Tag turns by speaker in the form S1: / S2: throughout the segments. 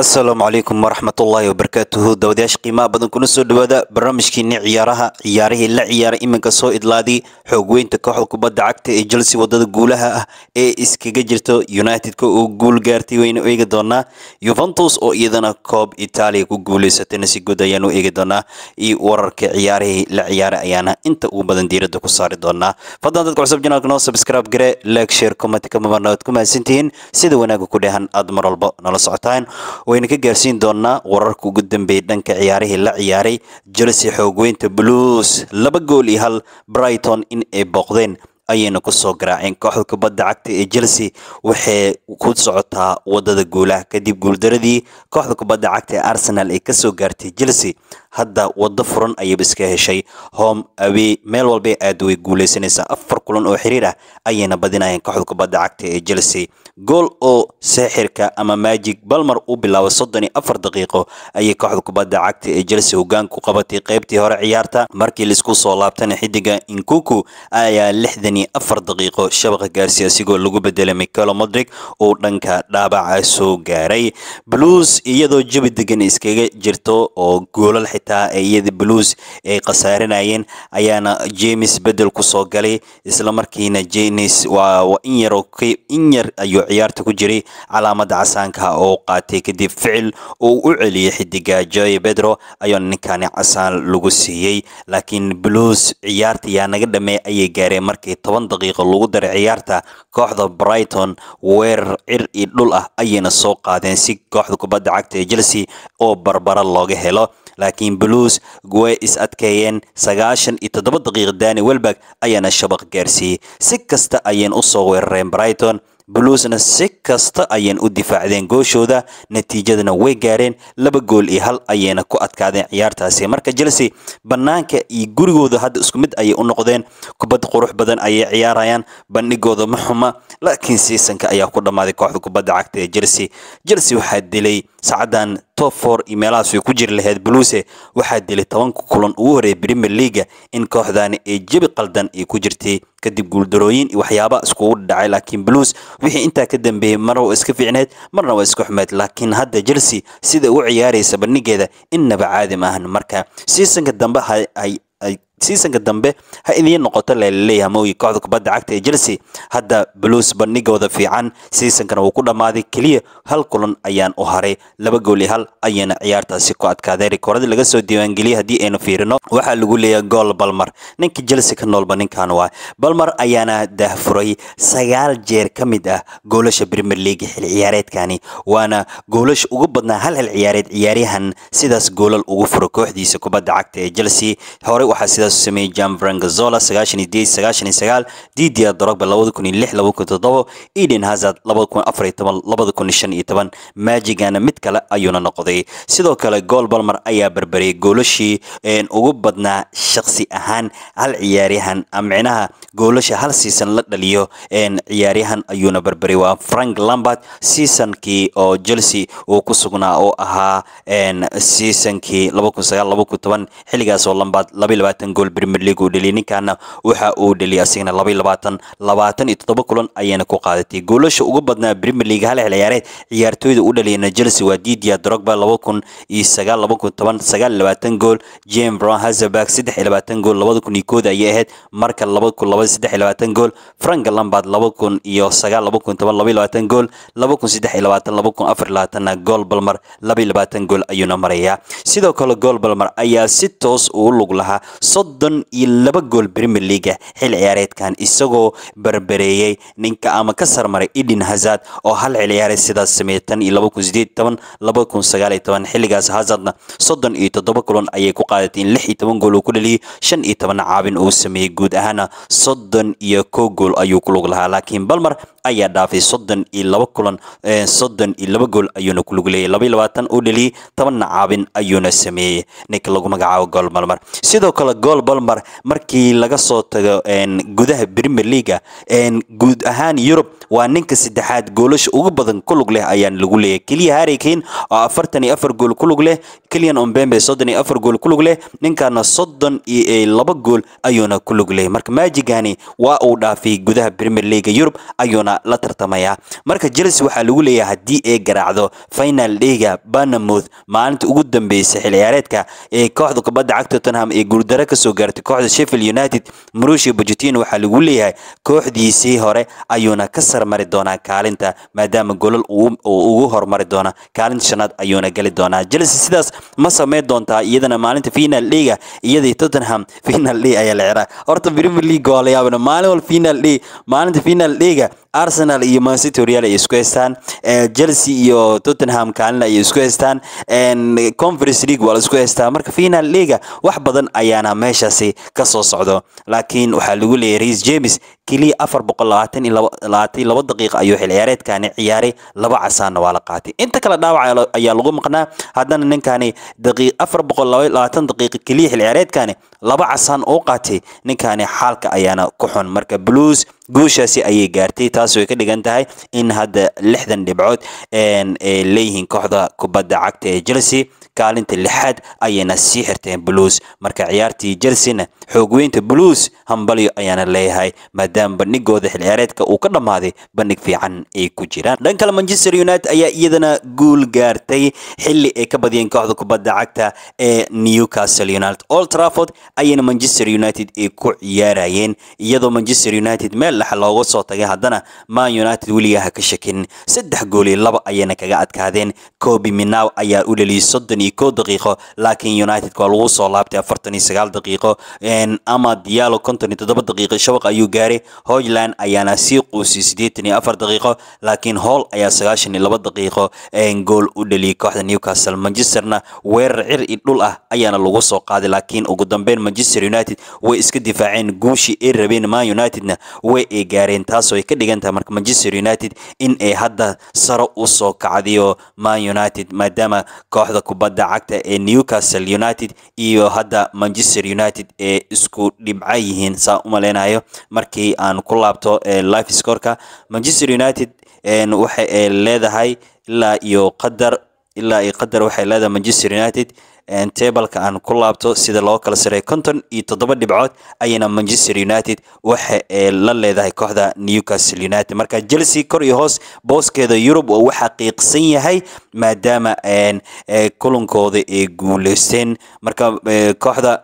S1: asalaamu calaykum waraxmatullaahi wabarakaatuhu dawadayaasha qiimaha badan kuna soo dhawaada barnaamijkiina ciyaaraha ciyaarihii la ciyaaray iminka soo idlaadii xoogweynta kooxda kubadda cagta ee chelsea waddada guulaha ah ee iskaga jirto united-ka oo guul gaartay waynu eegi doonaa yuventus oo iyadana koob itaaliya ku guuleysatayna si guud ayaanu eegi doonaa iyo wararka ciyaarihii la ciyaaray ayaana inta ugu badan diiradda ku saari doonaa fadlan dadka cusub janaalka noo subscribe gare like share comment ku mahadsantihiin sida wanaagga ku dhehan aad mar walba nala socotaan wayna ka gaarsiin doonaa wararka ugu dambeeyay dhanka ciyaarihii la ciyaaray jelsi xoogweynta blues laba gool iyo hal brighton in ay booqdeen ayayna kusoo garaaceen kooxda kubadda cagta ee chelsea waxay ku socotaa wadada guulaha kadib guuldaradii kooxda kubadda cagta ee arsenal ay kasoo gaartay chelsea hadda waddo furan ayaba iska heshay home awey meel walbay aada way guuleysanaysaa afar kulan oo xiriir ah ayayna badinayeen kooxda kubadda cagta ee chelsea gool oo seexirka ama maajig balmar u bilaaba soddon iyo afar daqiiqo ayay kooxda kubadda cagta ee chelsea hogaanku qabatay qaybtii hore ciyaarta markii laisku soo laabtana xidiga inkuku ayaa lixdan iyo afar daqiiqo shabaqa gaarsiya asigoo lagu bedelay michelo modrig uu dhanka dhaabaca soo gaaray blues iyadoo jabi degan iskaga jirto oo goolal xitaa iyada blues ay khasaaranayeen ayaana james bedel kusoo galay islamarkiina janes waa in yar ayuu ciyaarta ku jiray calaamada casaanka ah oo qaatay kadib ficil uu u celiyay xidiga joy bedro ayuu ninkaani casaan lagu siiyey laakiin blues ciyaarta yaa naga dhamey ayay gaareen markii toban daqiiqo lagu daray ciyaarta kooxda brighton weerar cir io dhul ah ayayna soo qaadeen si kooxda kubadda cagta ee chelsea oo barbaro looga helo laakiin blues way is adkeeyeen sagaashan iyo toddoba daqiiqa dani welberg ayaana shabaq gaarsiiyey si kasta ayeen usoo weerareen brighton bluesna si kasta ayeen u difaacdeen gooshooda natiijadana way gaareen laba gool iyo hal ayeyna ku adkaadeen ciyaartaasi marka chelsea bannaanka iyo gurigooda hadda isku mid ayay u noqdeen kubad qurux badan ayay ciyaarayaan bandhigooda ma xuma laakiin siisanka ayaa ku dhammaaday kooxda kubadda cagta ee chelsea chelsea waxaa dilay sacaddan top four iyo meelahaas way ku jiri lahayd bluuse waxaa dilay tobanka kulan ugu horeeyay premier leaga in kooxdani ay jebi qaldan ay ku jirtay kadib guuldarooyin iyo waxyaaba iskugu dhacay laakiin blues wixii intaa ka dambeeyey marna waa iska fiicneed marna waa iska xumeed laakiin hadda chelsea sida u ciyaaraysa bandhigeeda innaba caadi ahan marka siisanka dambe ay siisanka dambe ha idiin noqoto laleeyahay hamooyinka kooxda kubadda cagta ee chelsea hadda blues bandhigooda fiican siisankana uu ku dhammaaday keliya hal kulan ayaan u haray laba gool hal ayayna ciyaartaasi ku adkaadeen rikoorada laga soo diiwaangeliyay haddii aynu fiirino waxaa lagu leeyahay gool balmar ninka chelsea ka noolba ninkan waa balmar ayaana dahfuray sagaal jeer ka mid ah goolasha premier league xil ciyaareedkani waana goolasha ugu badnaa hal xil ciyaareed ciyaaryahan sidaas goolal ugu furo kooxdiisa kubadda cagta ee chelsea hore waxaa sidaas sameeyey jan brangazola didier drogba eden hazard majigana mid kale ayuuna noqday sidoo kale gool balmer ayaa berberiyay goolashii ugu badnaa shaqsi ahaan hal ciyaaryahan micnaha goolasha hal season la dhaliyo ciyaaryahan ayuuna berberiyay waa frank lambert seasonkii oo chelsea uu ku sugnaa oo ahaa seasonkii xilligaasoo lambert gool brimier league uu dheliyay ninkaana waxa uu dheliyay asigana labaaiyo toddoba kulan ayayna ku qaadatay goolasha ugu badnaa brimier league hal xilciyaareed ciyaartooyda u dhaliyana chelsea waa didia drogba gool jam ron hazeberg gool kooda ayay ahayd marka gool frank lambard iyo gool gool balmer gool ayuuna marayaa sidoo kale gool balmer ayaa si toos uu lug lahaa soddon iyo laba gool premier leaga xil ciyaareedkan isagoo berbereeyey ninka ama ka sarmaray eden hazard oo hal xil ciyaareed sidaas sameeyey tan iyo laba kun sideed toban laba kun sagaal iyo toban xilligaas hazardna soddon iyo toddoba kulan ayay ku qaadatay in lix iyo toban gool uu ku dhaliyey shan iyo toban caabin uu sameeyey guud ahaana soddon iyo koo gool ayuu ku lug lahaa laakiin balmar ayaa dhaafay soddon iyo laba kulan soddon iyo laba gool ayuuna ku luguleeyay laba iyo labaatan uu dheliyey tobanna caabin ayuuna sameeyey ninka lagu magacaabo gool balmar sidoo kale gool balmar markii laga soo tago gudaha premier leaga guud ahaan yurub waa ninka saddexaad goolasha ugu badan ku lug leh ayaan lagu leeyahy keliya harry kane oo afartan iyo afar gool ku lug leh keliyan ombembe soddon iyo afar gool ku lug leh ninkaana soddon iyo laba gool ayuuna ku lug leh marka maajigani waa uu dhaafay gudaha premier leaga yurub ayuuna la tartamaya marka chelsea waxaa lagu leeyahay haddii ay garaacdo final dhiga banamouth maalinta ugu dambeysay xilciyaareedka ee kooxda kubadda cag tottenham ee guuldaro kasoo gaartay kooxda sheffield united marushi bojutino waxaa lagu leeyahay kooxdiisii hore ayuuna ka sarmari doonaa kaalinta maadaama golol uu ugu hormari doona kaalinta shanaad ayuuna geli doonaa chelsea sidaas ma samayn doontaa iyadana maalinta final dhiga iyadii tottenham final d ayaa la ciraa horta premier league waa maalin wal final d maalinta final dhiga arsenal iyo mancity real ay isku haystaan eh, chelsea iyo tottenham kaalina ay isku haystaan conference league waa la isku haystaa marka final leaga wax badan ayaana meeshaasi ka socdo laakiin waxaa lagu leeyahy rais james keliya afar boqol labaatan iyo labaatan laba daqiiqa ayuu xil ciyaareedkani ciyaaray laba casaana waa la qaatay inta kale dhaawac ayaa lagu maqnaa haddana ninkani daqiiq afar boqol labaatan daqiiqa keliya xil ciyaareedkani laba casaan oo qaatay ninkani xaalka ayaana ku xun marka blues guushaasi ayay gaartay taas way ka dhigan tahay in hadda lixdan dhibcood ay leeyihiin kooxda kubadda cagta ee chelsea kaalinta lixaad ayayna sii xirteen blues marka ciyaartii jelsena xoogweynta blues hambalyo ayaana leeyahay maadaama bandhigooda xilciyaareedka uu ka dhammaaday bandhig fiican ay ku jiraan dhan kale manchester united ayaa iyadana guul gaartay xilli ay ka badiyeen kooxda kubadda cagta ee newcastle united old trafford ayayna manchester united ay ku ciyaarayeen iyadoo manchester united meel dhexa looga soo tagay haddana man united weligaha ka shakin saddex gool iyo laba ayayna kaga adkaadeen kobi minaw ayaa u dhaliyay soddon iyo ko daqiiqo laakiin united waa lagu soo laabtay afartan iyo sagaal daqiiqo ama dialo konton iyo toddoba daqiiqo shabaq ayuu gaaray hoyland ayaana sii quusiyay siddeetan iyo afar daqiiqo laakiin hall ayaa sagaashan iyo laba daqiiqo gool u dheliyay kooxda newcastle manchesterna weerar cir i dhul ah ayaana lagu soo qaaday laakiin ugu dambeyn manchester united way iska difaaceen guushii ay rabeen man unitedna way ay gaareen taasoo ay ka dhigan tahay marka manchester united in ay hadda saro u soo kacdiyo man united maadaama kooxda kubadda kubadda cagta ee newcastle united iyo hadda manchester united ee isku dhibca yihiin saa u maleynayo markii aan ku laabto life scoreka manchester united waxay leedahay ilaa iyo qadar ilaa iyo qadar waxay leedahay manchester united tebalka aan ku laabto sida loo kala sareey konton iyo toddoba dhibcood ayayna manchester united waxa ee la leedahay kooxda newcastle united marka chelsea kor iyo hoos booskeeda yurub uu xaqiiqsan yahay maadaama kulankooda ay guuleysteen marka kooxda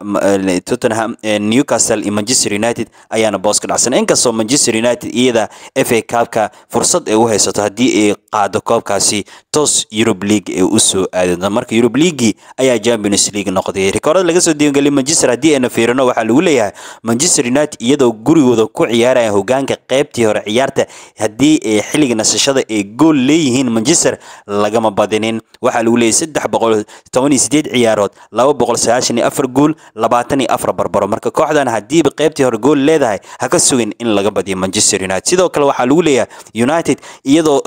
S1: tottenham newcastle iyo manchester united ayaana boos ka dhacsan inkastoo manchester united iyada f a cupka fursad ay u haysato haddii ay qaado koobkaasi toos yurub league ee usoo aadanta marka yurub leaguii ayaa champions league noqday rikoorada laga soo diiwaangeliya manchester haddii ayna fiirino waxaa lagu leeyahay manchester united iyadoo gurigooda ku ciyaaraya hogaanka qeybtii hore ciyaarta haddii ay xilliga nasashada ay gool leeyihiin manchester lagama badinin waxaa lagu leeyahay saddex boqol toban iyo sideed ciyaarood laba boqol sagaashan iyo afar guul labaatan iyo afar barbaro marka kooxdan haddiiba qeybtii hore gool leedahay ha ka sugin in laga badiyo manchester united sidoo kale waxaa lagu leeyahay united iyadoo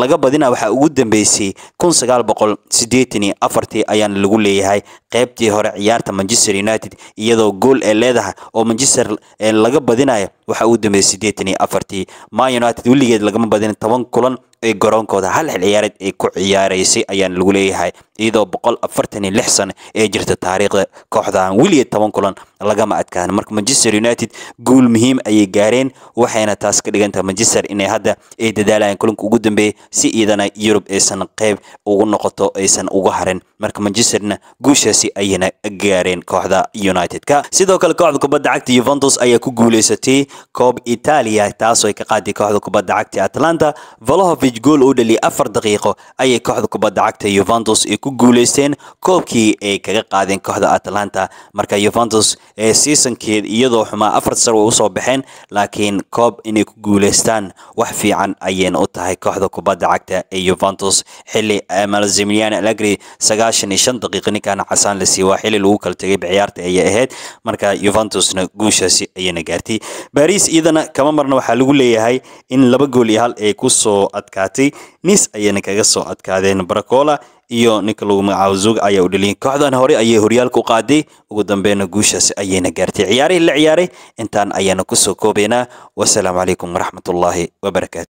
S1: laga badina waxaa ugu dambeysay kun sagaal boqol sideetan iyo afartii ayaana lagu lagu leeyahay qaybtii hore ciyaarta manchester united iyadoo gool ee leedahay oo manchester laga badinayo waxa uu dameeyey siddeetan iyo afartii man united weligeed lagama badin toban kulan ee garoonkooda hal xil ciyaareed ay ku ciyaareysay ayaan lagu leeyahay iyadoo boqol afartan iyo lix sane ee jirta taariikhda kooxda aan weliya toban kulan lagama adkaan marka manchester united guul muhiim ayay gaareen waxayna taas ka dhigan tahay manchester inay hadda ay dadaalayaan kulanka ugu dambeeya si iidana yurub aysan qeyb ugu noqoto aysan uga harin marka manchesterna guushaasi ayayna gaareen kooxda united sidoo kale kooxda kubadda cagta yuventus ayaa ku guuleysatay koob italia taasoo ay ka qaaday kooxda kubadda cagta atlanta valahovic gool u dhaliyay afar daqiiqo ayay kooxda kubadda cagta yuventus ay ku ku guuleysteen koobkii ay kaga qaadeen kooxda atlanta marka yuventus ee seasankeed iyadoo xumaa afar sar way usoo baxeen laakiin koob inay ku guuleystaan wax fiican ayayna u tahay kooxda kubadda cagta ee yuventus xili malzimian alagri sagaashan iyo shan daqiiqo ninkaana casaan la siiwaa xili lagu kala tegay ciyaarta ayay ahayd marka yuventusna guushaasi ayayna gaartay baris iyadana kama marna waxaa lagu leeyahay in laba gool iyo hal ay ku soo adkaatay nice ayayna kaga soo adkaadeen baracola iyo ninka lagu magacaabo zug ayaa u dheliyay kooxdan hore ayay horyaalka u qaaday ugu dambeyna guushaas ayayna gaartay ciyaarihii la ciyaaray intaan ayaana kusoo koobaynaa wasalaamu calaykum waraxmatullaahi wabarakaatu